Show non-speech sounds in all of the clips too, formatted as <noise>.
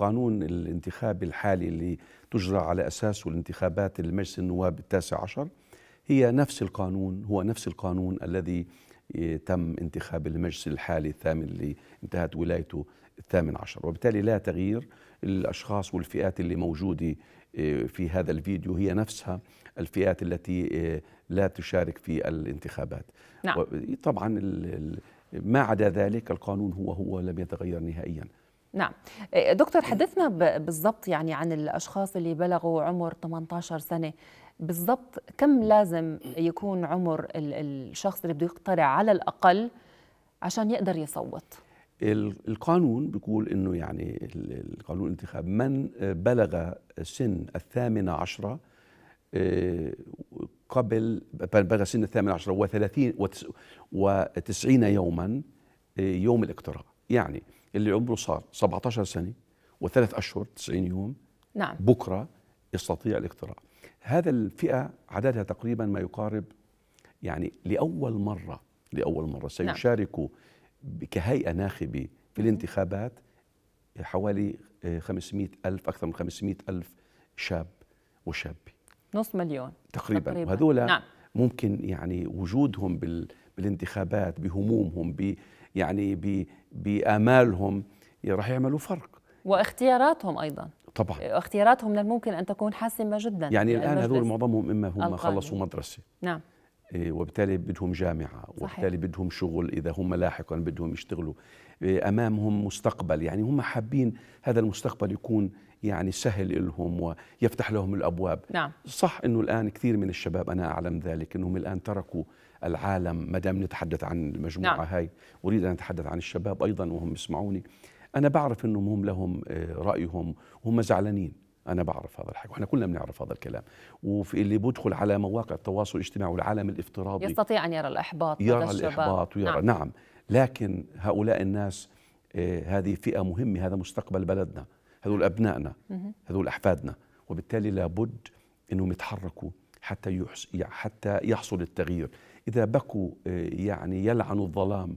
القانون الانتخابي الحالي اللي تجرى على أساسه الانتخابات المجلس النواب التاسع عشر هي نفس القانون هو نفس القانون الذي تم انتخاب المجلس الحالي الثامن اللي انتهت ولايته الثامن عشر وبالتالي لا تغيير الأشخاص والفئات اللي موجودة آه، في هذا الفيديو هي نفسها الفئات التي آه، لا تشارك في الانتخابات نعم. طبعا ما عدا ذلك القانون هو هو لم يتغير نهائيا نعم إيه، دكتور حدثنا بالضبط يعني عن الأشخاص اللي بلغوا عمر 18 سنة بالضبط كم لازم يكون عمر الشخص اللي بده يقترع على الأقل عشان يقدر يصوت القانون بيقول انه يعني القانون الانتخاب من بلغ سن الثامنة عشرة آه، قبل بلغ سن الثامنة عشرة وثلاثين وتسعين يوما آه، يوم الاقتراع يعني اللي عمره صار 17 سنة وثلاث أشهر 90 يوم نعم. بكرة يستطيع الاقتراع هذا الفئة عددها تقريبا ما يقارب يعني لأول مرة لأول مرة سيشارك نعم. كهيئة ناخبة في الانتخابات حوالي 500 آه، ألف أكثر من 500 ألف شاب وشابة نص مليون تقريبا, تقريباً. وهذولا نعم. ممكن يعني وجودهم بال بالانتخابات بهمومهم ب يعني بآمالهم راح يعملوا فرق واختياراتهم أيضا طبعا اختياراتهم من الممكن أن تكون حاسمة جدا يعني الآن هذول معظمهم إما هم خلصوا مدرسة نعم إيه، وبالتالي بدهم جامعة وبالتالي بدهم شغل إذا هم لاحقا بدهم يشتغلوا إيه، أمامهم مستقبل يعني هم حابين هذا المستقبل يكون يعني سهل لهم ويفتح لهم الابواب نعم. صح انه الان كثير من الشباب انا اعلم ذلك انهم الان تركوا العالم ما دام نتحدث عن المجموعه نعم. هاي اريد ان اتحدث عن الشباب ايضا وهم يسمعوني انا بعرف انهم هم لهم آه، رايهم وهم زعلانين انا بعرف هذا الحكي واحنا كلنا بنعرف هذا الكلام وفي اللي بيدخل على مواقع التواصل الاجتماعي والعالم الافتراضي يستطيع ان يرى الاحباط يرى الاحباط ويرى نعم. نعم لكن هؤلاء الناس آه، هذه فئه مهمه هذا مستقبل بلدنا هذول أبنائنا هذول أحفادنا وبالتالي لابد أنهم يتحركوا حتى حتى يحصل التغيير إذا بقوا آه، يعني يلعنوا الظلام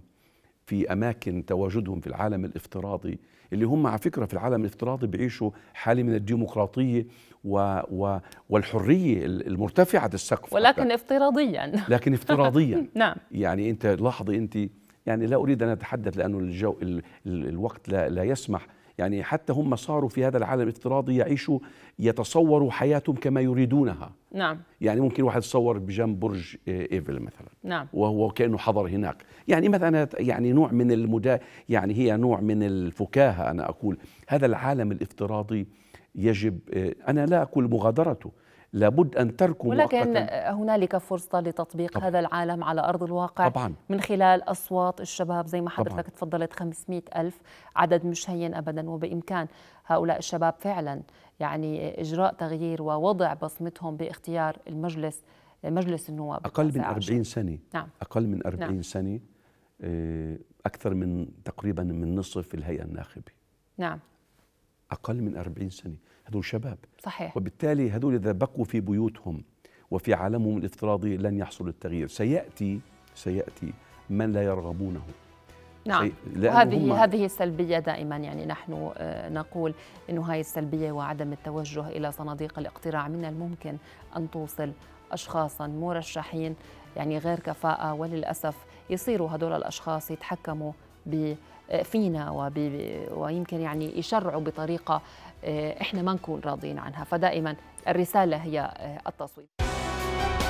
في أماكن تواجدهم في العالم الافتراضي اللي هم على فكرة في العالم الافتراضي بيعيشوا حالة من الديمقراطية و و والحرية المرتفعة السقف ولكن حتى. افتراضيا <laughs> لكن افتراضيا <laughs> نعم يعني أنت لاحظي أنت يعني لا أريد أن أتحدث لأنه الجو ال ال الوقت لا, لا يسمح يعني حتى هم صاروا في هذا العالم الافتراضي يعيشوا يتصوروا حياتهم كما يريدونها نعم يعني ممكن واحد يتصور بجنب برج آه، ايفل مثلا نعم وهو كانه حضر هناك يعني مثلا يعني نوع من المدا يعني هي نوع من الفكاهه انا اقول هذا العالم الافتراضي يجب آه، انا لا اقول مغادرته لابد أن تركوا ولكن هنالك فرصة لتطبيق طبعا. هذا العالم على أرض الواقع طبعا. من خلال أصوات الشباب زي ما حضرتك تفضلت 500 ألف عدد مش هين أبدا وبإمكان هؤلاء الشباب فعلا يعني إجراء تغيير ووضع بصمتهم باختيار المجلس مجلس النواب أقل من 40 سنة نعم. أقل من 40 نعم. سنة آه، أكثر من تقريبا من نصف الهيئة الناخبة نعم أقل من 40 سنة هذول شباب صحيح وبالتالي هذول إذا بقوا في بيوتهم وفي عالمهم الافتراضي لن يحصل التغيير سيأتي سيأتي من لا يرغبونه نعم وهذه هذه السلبيه دائما يعني نحن آه، نقول انه هاي السلبيه وعدم التوجه الى صناديق الاقتراع من الممكن ان توصل اشخاصا مرشحين يعني غير كفاءه وللاسف يصيروا هدول الاشخاص يتحكموا فينا ويمكن يعني يشرعوا بطريقة آه، إحنا ما نكون راضيين عنها فدائما الرسالة هي آه، التصويت